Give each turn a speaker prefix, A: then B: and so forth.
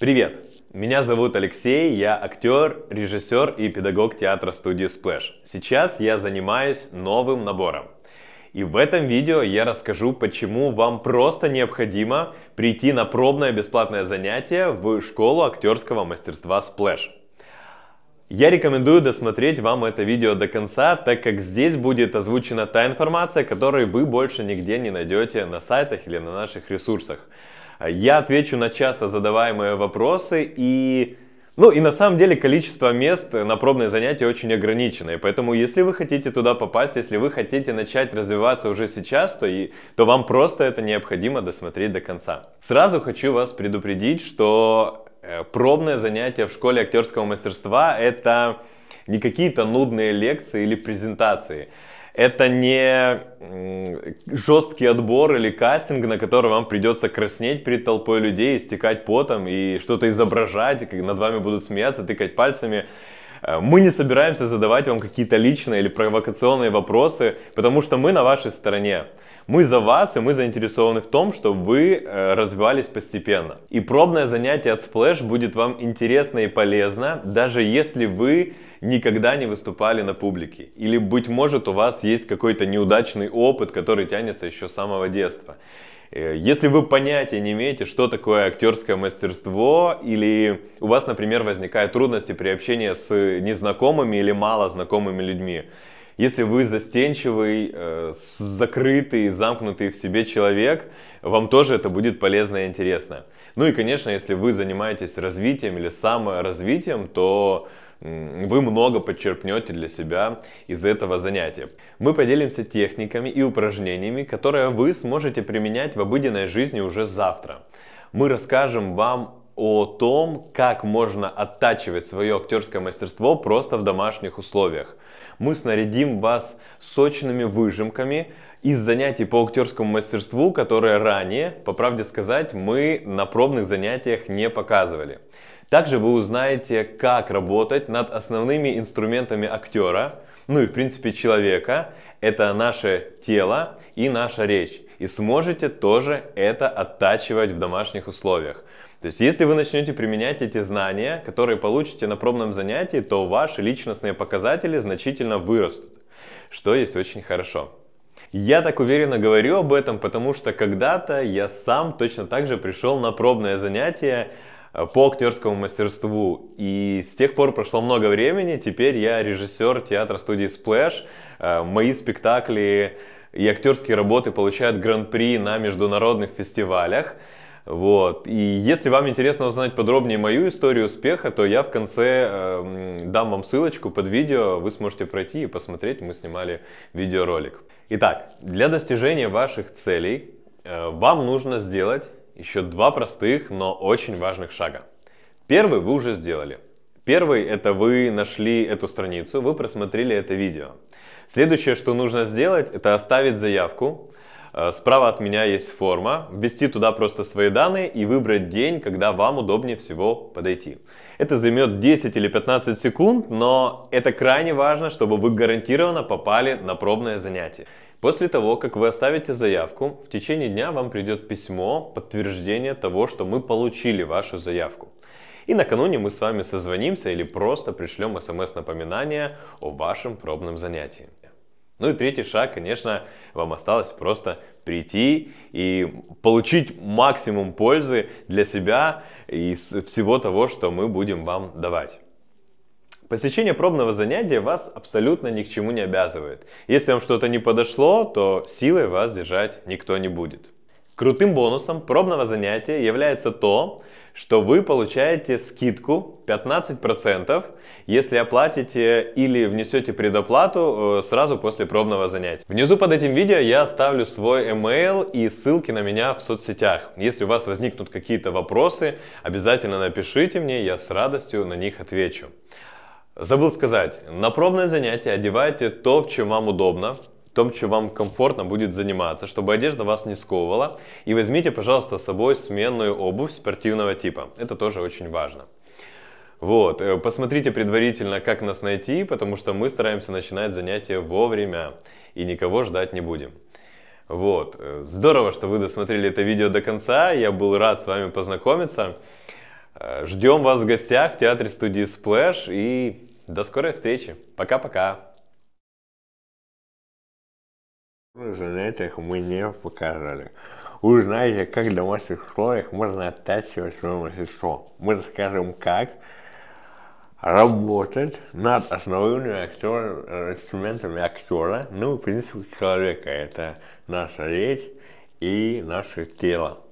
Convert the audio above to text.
A: Привет! Меня зовут Алексей, я актер, режиссер и педагог театра студии Splash. Сейчас я занимаюсь новым набором. И в этом видео я расскажу, почему вам просто необходимо прийти на пробное бесплатное занятие в школу актерского мастерства Splash. Я рекомендую досмотреть вам это видео до конца, так как здесь будет озвучена та информация, которую вы больше нигде не найдете на сайтах или на наших ресурсах. Я отвечу на часто задаваемые вопросы и... Ну и на самом деле количество мест на пробные занятия очень ограниченное, поэтому если вы хотите туда попасть, если вы хотите начать развиваться уже сейчас, то, и, то вам просто это необходимо досмотреть до конца. Сразу хочу вас предупредить, что э, пробное занятие в школе актерского мастерства это не какие-то нудные лекции или презентации это не жесткий отбор или кастинг, на который вам придется краснеть перед толпой людей, истекать потом и что-то изображать, и как над вами будут смеяться, тыкать пальцами. Э, мы не собираемся задавать вам какие-то личные или провокационные вопросы, потому что мы на вашей стороне. Мы за вас, и мы заинтересованы в том, чтобы вы э, развивались постепенно. И пробное занятие от Splash будет вам интересно и полезно, даже если вы никогда не выступали на публике. Или, быть может, у вас есть какой-то неудачный опыт, который тянется еще с самого детства. Э, если вы понятия не имеете, что такое актерское мастерство, или у вас, например, возникают трудности при общении с незнакомыми или мало знакомыми людьми, если вы застенчивый, э, закрытый, замкнутый в себе человек, вам тоже это будет полезно и интересно. Ну и, конечно, если вы занимаетесь развитием или саморазвитием, то вы много подчерпнете для себя из этого занятия. Мы поделимся техниками и упражнениями, которые вы сможете применять в обыденной жизни уже завтра. Мы расскажем вам о том, как можно оттачивать свое актерское мастерство просто в домашних условиях. Мы снарядим вас сочными выжимками из занятий по актерскому мастерству, которые ранее, по правде сказать, мы на пробных занятиях не показывали. Также вы узнаете, как работать над основными инструментами актера, ну и в принципе человека. Это наше тело и наша речь. И сможете тоже это оттачивать в домашних условиях. То есть, если вы начнете применять эти знания, которые получите на пробном занятии, то ваши личностные показатели значительно вырастут, что есть очень хорошо. Я так уверенно говорю об этом, потому что когда-то я сам точно так же пришел на пробное занятие, Э, по актерскому мастерству. И с тех пор прошло много времени, теперь я режиссер театра студии Splash. Э, мои спектакли и актерские работы получают гран-при на международных фестивалях. Вот. И если вам интересно узнать подробнее мою историю успеха, то я в конце э, дам вам ссылочку под видео, вы сможете пройти и посмотреть, мы снимали видеоролик. Итак, для достижения ваших целей э, вам нужно сделать еще два простых, но очень важных шага. Первый вы уже сделали. Первый – это вы нашли эту страницу, вы просмотрели это видео. Следующее, что нужно сделать, это оставить заявку. Э, справа от меня есть форма. Ввести туда просто свои данные и выбрать день, когда вам удобнее всего подойти. Это займет 10 или 15 секунд, но это крайне важно, чтобы вы гарантированно попали на пробное занятие. После того, как вы оставите заявку, в течение дня вам придет письмо подтверждение того, что мы получили вашу заявку. И накануне мы с вами созвонимся или просто пришлем смс-напоминание о вашем пробном занятии. Ну и третий шаг, конечно, вам осталось просто прийти и получить максимум пользы для себя из всего того, что мы будем вам давать. Посещение пробного занятия вас абсолютно ни к чему не обязывает. Если вам что-то не подошло, то силой вас держать никто не будет. Крутым бонусом пробного занятия является то, что вы получаете скидку 15%, если оплатите или внесете предоплату э, сразу после пробного занятия. Внизу под этим видео я оставлю свой email и ссылки на меня в соцсетях. Если у вас возникнут какие-то вопросы, обязательно напишите мне, я с радостью на них отвечу. Забыл сказать, на пробное занятие одевайте то, в чем вам удобно, в том, чем вам комфортно будет заниматься, чтобы одежда вас не сковывала. И возьмите, пожалуйста, с собой сменную обувь спортивного типа. Это тоже очень важно. Вот, э, посмотрите предварительно, как нас найти, потому что мы стараемся начинать занятия вовремя и никого ждать не будем. Вот, э, здорово, что вы досмотрели это видео до конца, я был рад с вами познакомиться. Э, ждем вас в гостях в театре студии Splash и до скорой встречи. Пока-пока. В занятиях мы не показали. Узнайте, как в домашних условиях можно оттачивать свое мастерство. Мы расскажем, как работать над основными актер, инструментами актера, ну в принципе, человека. Это наша речь и наше тело.